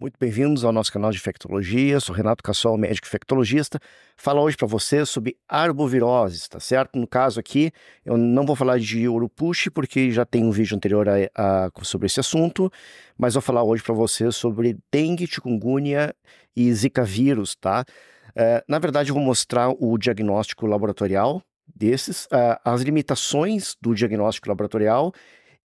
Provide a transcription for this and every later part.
Muito bem-vindos ao nosso canal de infectologia. Sou Renato Cassol, médico infectologista. Falo hoje para você sobre arboviroses, tá certo? No caso aqui, eu não vou falar de urupuche, porque já tem um vídeo anterior a, a, sobre esse assunto, mas vou falar hoje para você sobre dengue, chikungunya e zika vírus, tá? É, na verdade, eu vou mostrar o diagnóstico laboratorial desses, uh, as limitações do diagnóstico laboratorial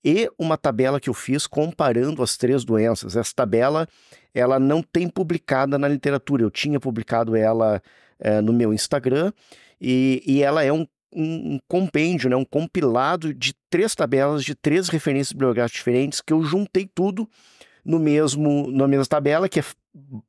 e uma tabela que eu fiz comparando as três doenças. Essa tabela ela não tem publicada na literatura. Eu tinha publicado ela é, no meu Instagram e, e ela é um, um, um compêndio, né, um compilado de três tabelas, de três referências bibliográficas diferentes que eu juntei tudo no mesmo na mesma tabela, que é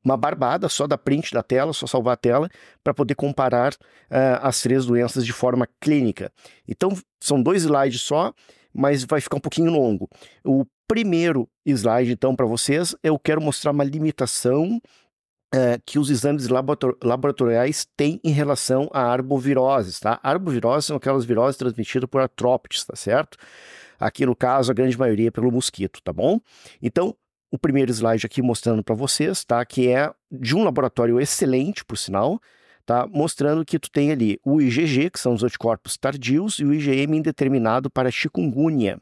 uma barbada só da print da tela, só salvar a tela, para poder comparar uh, as três doenças de forma clínica. Então, são dois slides só, mas vai ficar um pouquinho longo. O primeiro slide, então, para vocês, eu quero mostrar uma limitação é, que os exames laborator laboratoriais têm em relação a arboviroses, tá? Arboviroses são aquelas viroses transmitidas por artrópodes, tá certo? Aqui, no caso, a grande maioria é pelo mosquito, tá bom? Então, o primeiro slide aqui mostrando para vocês, tá? Que é de um laboratório excelente, por sinal, tá? mostrando que tu tem ali o IgG, que são os anticorpos tardios, e o IgM indeterminado para chikungunya,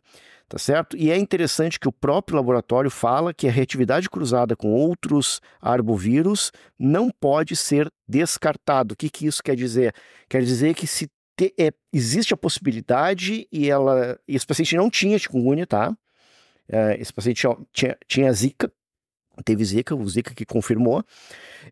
tá certo? E é interessante que o próprio laboratório fala que a reatividade cruzada com outros arbovírus não pode ser descartado. O que, que isso quer dizer? Quer dizer que se te, é, existe a possibilidade e ela esse paciente não tinha chikungunya, tá? É, esse paciente tinha, tinha zika, teve zika, o zika que confirmou,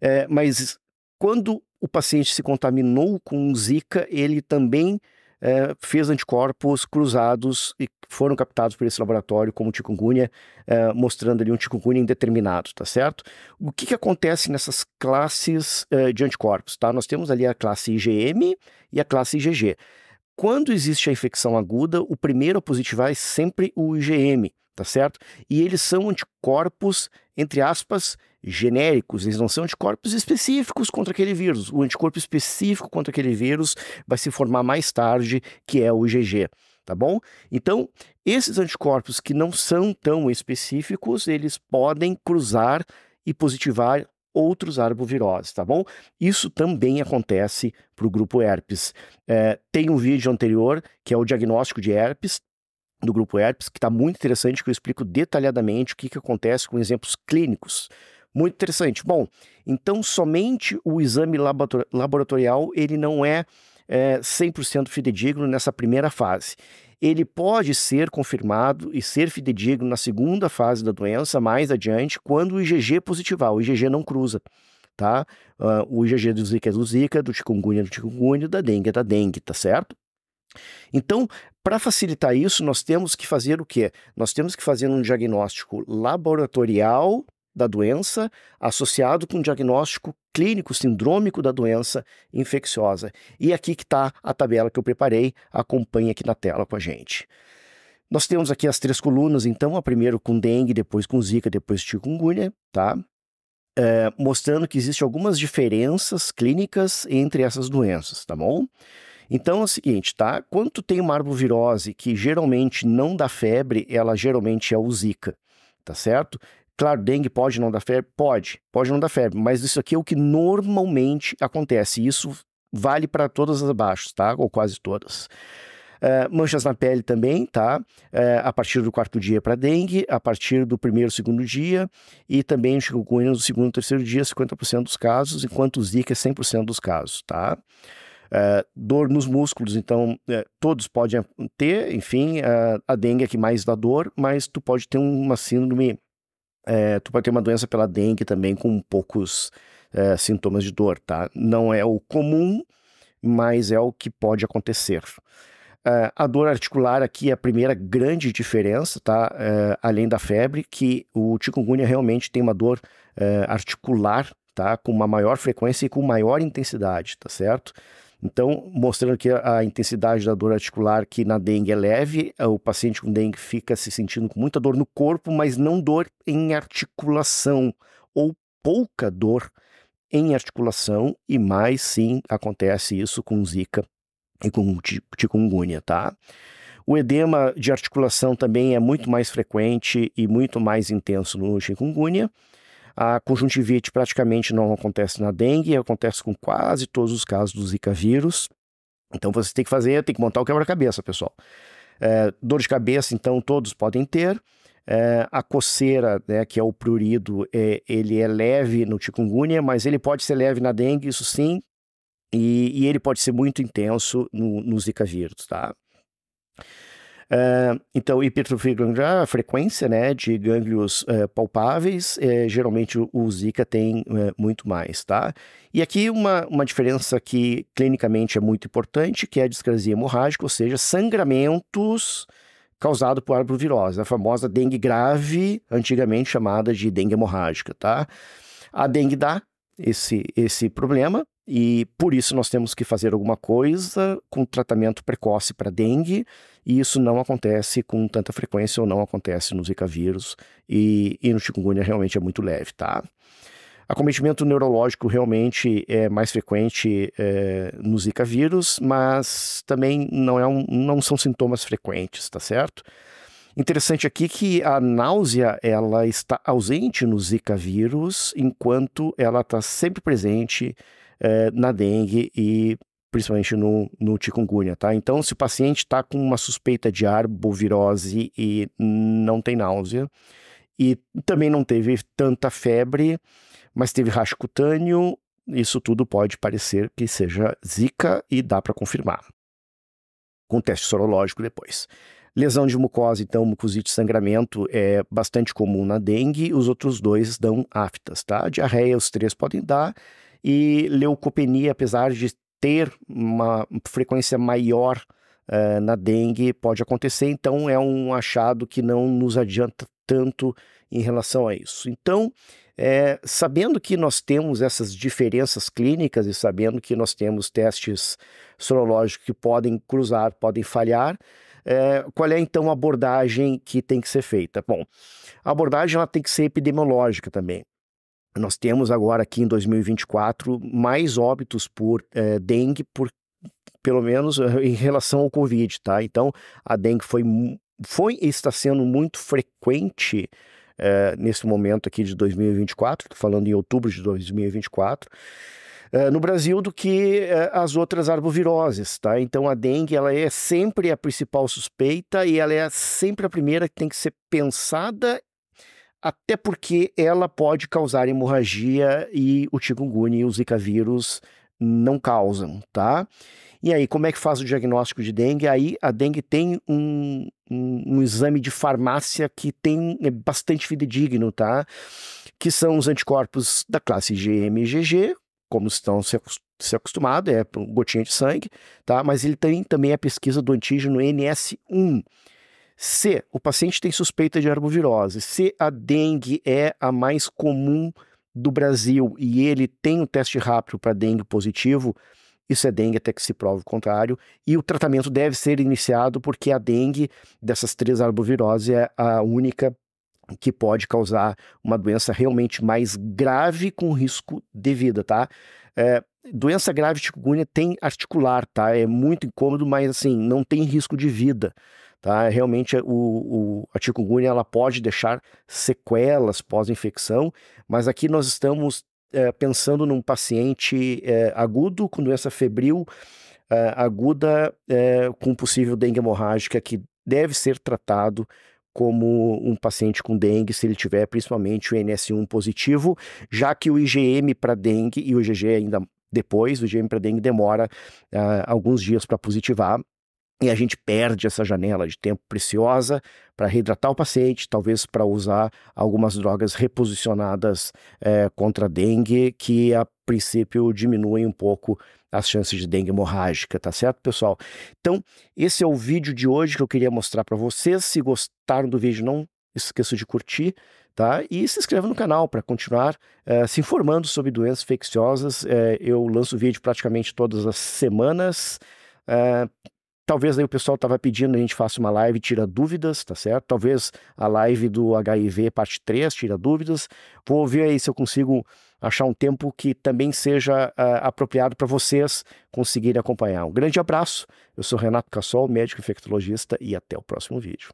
é, mas quando o paciente se contaminou com Zika, ele também é, fez anticorpos cruzados e foram captados por esse laboratório como chikungunya, é, mostrando ali um chikungunya indeterminado, tá certo? O que, que acontece nessas classes é, de anticorpos, tá? Nós temos ali a classe IgM e a classe IgG. Quando existe a infecção aguda, o primeiro a positivar é sempre o IgM, tá certo? E eles são anticorpos, entre aspas, genéricos, eles não são anticorpos específicos contra aquele vírus. O anticorpo específico contra aquele vírus vai se formar mais tarde, que é o IgG, tá bom? Então, esses anticorpos que não são tão específicos, eles podem cruzar e positivar outros arboviroses, tá bom? Isso também acontece para o grupo herpes. É, tem um vídeo anterior que é o diagnóstico de herpes, do grupo herpes, que está muito interessante, que eu explico detalhadamente o que, que acontece com exemplos clínicos muito interessante. Bom, então somente o exame laboratorial ele não é, é 100% fidedigno nessa primeira fase. Ele pode ser confirmado e ser fidedigno na segunda fase da doença, mais adiante, quando o IgG positivar, o IgG não cruza. Tá? Uh, o IgG do Zika é do Zika, do chikungunya é do chikungunya, da dengue é da dengue, tá certo? Então, para facilitar isso, nós temos que fazer o quê? Nós temos que fazer um diagnóstico laboratorial da doença associado com diagnóstico clínico sindrômico da doença infecciosa. E aqui que está a tabela que eu preparei, acompanha aqui na tela com a gente. Nós temos aqui as três colunas, então, a primeiro com dengue, depois com zika, depois chikungunya, tá? É, mostrando que existem algumas diferenças clínicas entre essas doenças, tá bom? Então é o seguinte, tá? Quando tu tem uma arbovirose que geralmente não dá febre, ela geralmente é o zika, tá certo? Claro, dengue pode não dar febre? Pode, pode não dar febre, mas isso aqui é o que normalmente acontece. Isso vale para todas as abaixo, tá? Ou quase todas. Uh, manchas na pele também, tá? Uh, a partir do quarto dia para dengue, a partir do primeiro, segundo dia e também chikungunya no segundo, terceiro dia, 50% dos casos, enquanto o zika é 100% dos casos, tá? Uh, dor nos músculos, então todos podem ter, enfim, a dengue é que mais dá dor, mas tu pode ter uma síndrome é, tu pode ter uma doença pela dengue também com poucos é, sintomas de dor, tá? Não é o comum, mas é o que pode acontecer. É, a dor articular aqui é a primeira grande diferença, tá? É, além da febre, que o chikungunya realmente tem uma dor é, articular, tá? Com uma maior frequência e com maior intensidade, tá certo? Então, mostrando que a intensidade da dor articular que na dengue é leve, eh, o paciente com dengue fica se sentindo com muita dor no corpo, mas não dor em articulação ou pouca dor em articulação e mais sim acontece isso com zika e com chikungunya, tá? O edema de articulação também é muito mais frequente e muito mais intenso no chikungunya. A conjuntivite praticamente não acontece na dengue, acontece com quase todos os casos do Zika vírus. Então você tem que fazer, tem que montar o quebra-cabeça, pessoal. É, dor de cabeça, então, todos podem ter. É, a coceira, né, que é o prurido, é, ele é leve no chikungunya, mas ele pode ser leve na dengue, isso sim, e, e ele pode ser muito intenso no, no Zika vírus, tá? Uh, então, hipertrofia gangliar, a frequência né, de gânglios uh, palpáveis, uh, geralmente o Zika tem ah, muito mais, tá? E aqui uma, uma diferença que clinicamente é muito importante, que é a discrasia hemorrágica, ou seja, sangramentos causados por arbovirose, a famosa dengue grave, antigamente chamada de dengue hemorrágica, tá? A dengue dá esse, esse problema, e por isso nós temos que fazer alguma coisa com tratamento precoce para dengue, e isso não acontece com tanta frequência ou não acontece no Zika vírus, e, e no chikungunya realmente é muito leve, tá? Acometimento neurológico realmente é mais frequente é, no Zika vírus, mas também não, é um, não são sintomas frequentes, tá certo? Interessante aqui que a náusea ela está ausente no Zika vírus, enquanto ela está sempre presente eh, na dengue e principalmente no, no chikungunya, tá? Então, se o paciente está com uma suspeita de arbovirose e não tem náusea, e também não teve tanta febre, mas teve racho cutâneo, isso tudo pode parecer que seja zika e dá para confirmar com teste sorológico depois. Lesão de mucosa, então, mucosite sangramento é bastante comum na dengue, os outros dois dão aftas, tá? Diarreia, os três podem dar, e leucopenia, apesar de ter uma frequência maior uh, na dengue, pode acontecer, então é um achado que não nos adianta tanto em relação a isso. Então, é, sabendo que nós temos essas diferenças clínicas e sabendo que nós temos testes sorológicos que podem cruzar, podem falhar, é, qual é então a abordagem que tem que ser feita? Bom, a abordagem ela tem que ser epidemiológica também. Nós temos agora aqui em 2024 mais óbitos por é, dengue, por, pelo menos eh, em relação ao Covid, tá? Então, a dengue foi, foi e está sendo muito frequente é, nesse momento aqui de 2024, estou falando em outubro de 2024. Eh, no Brasil do que eh, as outras arboviroses, tá? Então a dengue ela é sempre a principal suspeita e ela é sempre a primeira que tem que ser pensada até porque ela pode causar hemorragia e o chikungunya e o zika vírus não causam, tá? E aí, como é que faz o diagnóstico de dengue? Aí a dengue tem um, um, um exame de farmácia que tem é bastante fidedigno, tá? Que são os anticorpos da classe GMGG, como estão se, se acostumado, é gotinha de sangue, tá? Mas ele tem também a é pesquisa do antígeno NS1. Se o paciente tem suspeita de arbovirose, se a dengue é a mais comum do Brasil e ele tem o um teste rápido para dengue positivo, isso é dengue até que se prove o contrário. E o tratamento deve ser iniciado porque a dengue dessas três arboviroses é a única que pode causar uma doença realmente mais grave com risco de vida, tá? É, doença grave de chikungunya tem articular, tá? É muito incômodo, mas assim, não tem risco de vida, tá? É realmente o, o a chikungunya ela pode deixar sequelas pós-infecção, mas aqui nós estamos é, pensando num paciente é, agudo com doença febril, é, aguda é, com possível dengue hemorrágica que deve ser tratado como um paciente com dengue se ele tiver principalmente o NS1 positivo, já que o IgM para dengue e o IgG ainda depois, o IgM para dengue demora uh, alguns dias para positivar. E a gente perde essa janela de tempo preciosa para reidratar o paciente, talvez para usar algumas drogas reposicionadas é, contra dengue, que a princípio diminuem um pouco as chances de dengue hemorrágica, tá certo, pessoal? Então, esse é o vídeo de hoje que eu queria mostrar para vocês. Se gostaram do vídeo, não esqueça de curtir, tá? E se inscreva no canal para continuar uh, se informando sobre doenças infecciosas. Uh, eu lanço vídeo praticamente todas as semanas. Uh, Talvez aí o pessoal estava pedindo, a gente faça uma live tira dúvidas, tá certo? Talvez a live do HIV parte 3 tira dúvidas. Vou ver aí se eu consigo achar um tempo que também seja uh, apropriado para vocês conseguirem acompanhar. Um grande abraço. Eu sou Renato Cassol, médico infectologista e até o próximo vídeo.